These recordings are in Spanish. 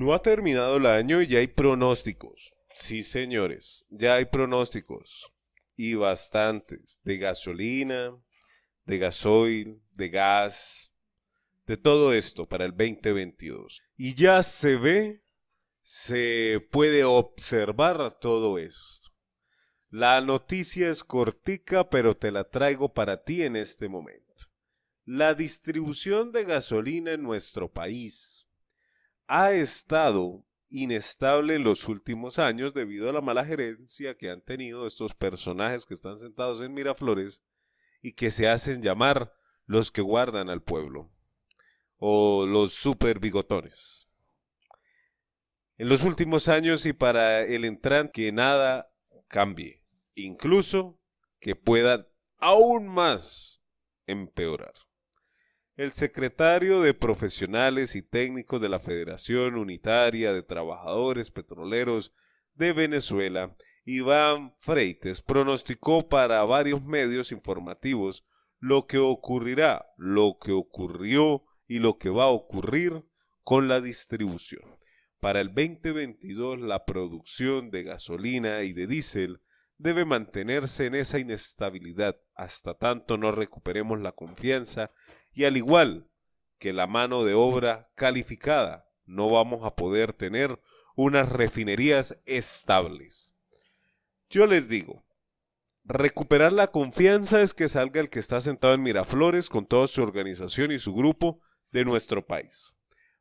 No ha terminado el año y ya hay pronósticos. Sí, señores, ya hay pronósticos y bastantes de gasolina, de gasoil, de gas, de todo esto para el 2022. Y ya se ve, se puede observar todo esto. La noticia es cortica, pero te la traigo para ti en este momento. La distribución de gasolina en nuestro país ha estado inestable en los últimos años debido a la mala gerencia que han tenido estos personajes que están sentados en Miraflores y que se hacen llamar los que guardan al pueblo o los super bigotones. En los últimos años y para el entrante que nada cambie, incluso que pueda aún más empeorar. El secretario de Profesionales y Técnicos de la Federación Unitaria de Trabajadores Petroleros de Venezuela, Iván Freites, pronosticó para varios medios informativos lo que ocurrirá, lo que ocurrió y lo que va a ocurrir con la distribución. Para el 2022, la producción de gasolina y de diésel debe mantenerse en esa inestabilidad hasta tanto no recuperemos la confianza y al igual que la mano de obra calificada, no vamos a poder tener unas refinerías estables. Yo les digo, recuperar la confianza es que salga el que está sentado en Miraflores con toda su organización y su grupo de nuestro país,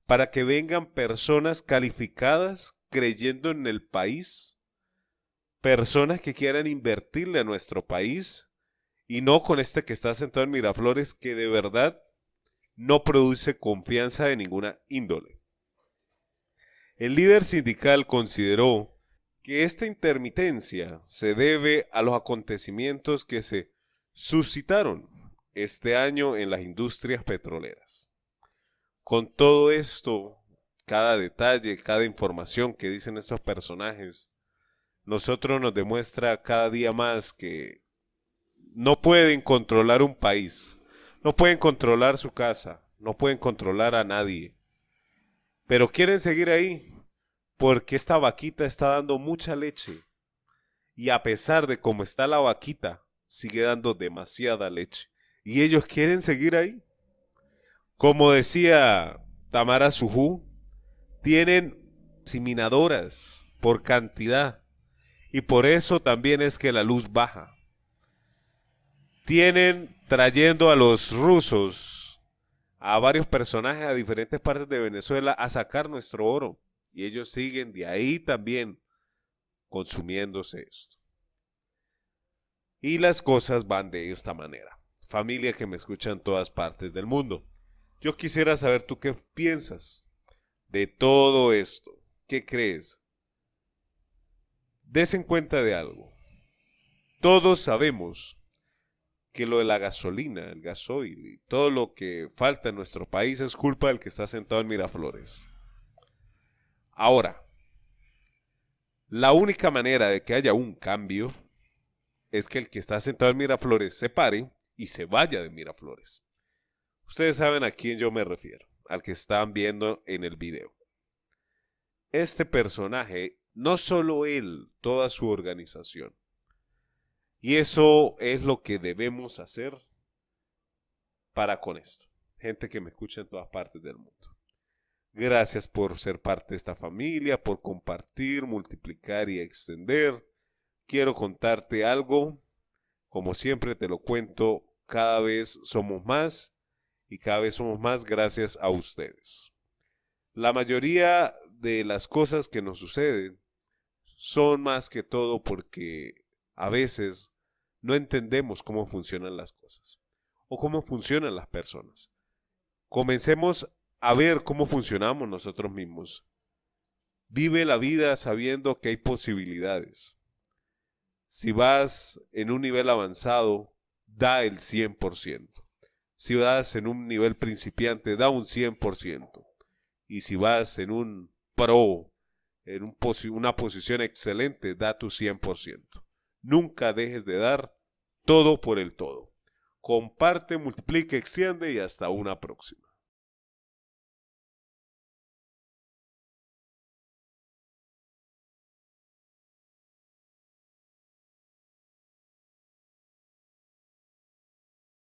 para que vengan personas calificadas creyendo en el país personas que quieran invertirle a nuestro país y no con este que está sentado en Miraflores que de verdad no produce confianza de ninguna índole. El líder sindical consideró que esta intermitencia se debe a los acontecimientos que se suscitaron este año en las industrias petroleras. Con todo esto, cada detalle, cada información que dicen estos personajes, nosotros nos demuestra cada día más que no pueden controlar un país, no pueden controlar su casa, no pueden controlar a nadie. Pero quieren seguir ahí porque esta vaquita está dando mucha leche. Y a pesar de cómo está la vaquita, sigue dando demasiada leche. Y ellos quieren seguir ahí. Como decía Tamara Sujú, tienen siminadoras por cantidad y por eso también es que la luz baja. Tienen trayendo a los rusos, a varios personajes a diferentes partes de Venezuela a sacar nuestro oro y ellos siguen de ahí también consumiéndose esto. Y las cosas van de esta manera. Familia que me escucha en todas partes del mundo. Yo quisiera saber tú qué piensas de todo esto. ¿Qué crees? Desen cuenta de algo. Todos sabemos que lo de la gasolina, el gasoil y todo lo que falta en nuestro país es culpa del que está sentado en Miraflores. Ahora, la única manera de que haya un cambio es que el que está sentado en Miraflores se pare y se vaya de Miraflores. Ustedes saben a quién yo me refiero, al que están viendo en el video. Este personaje no solo él, toda su organización. Y eso es lo que debemos hacer para con esto. Gente que me escucha en todas partes del mundo. Gracias por ser parte de esta familia, por compartir, multiplicar y extender. Quiero contarte algo. Como siempre te lo cuento, cada vez somos más y cada vez somos más gracias a ustedes. La mayoría de las cosas que nos suceden son más que todo porque a veces no entendemos cómo funcionan las cosas o cómo funcionan las personas. Comencemos a ver cómo funcionamos nosotros mismos. Vive la vida sabiendo que hay posibilidades. Si vas en un nivel avanzado, da el 100%. Si vas en un nivel principiante, da un 100%. Y si vas en un en una posición excelente, da tu 100%. Nunca dejes de dar todo por el todo. Comparte, multiplique, extiende y hasta una próxima.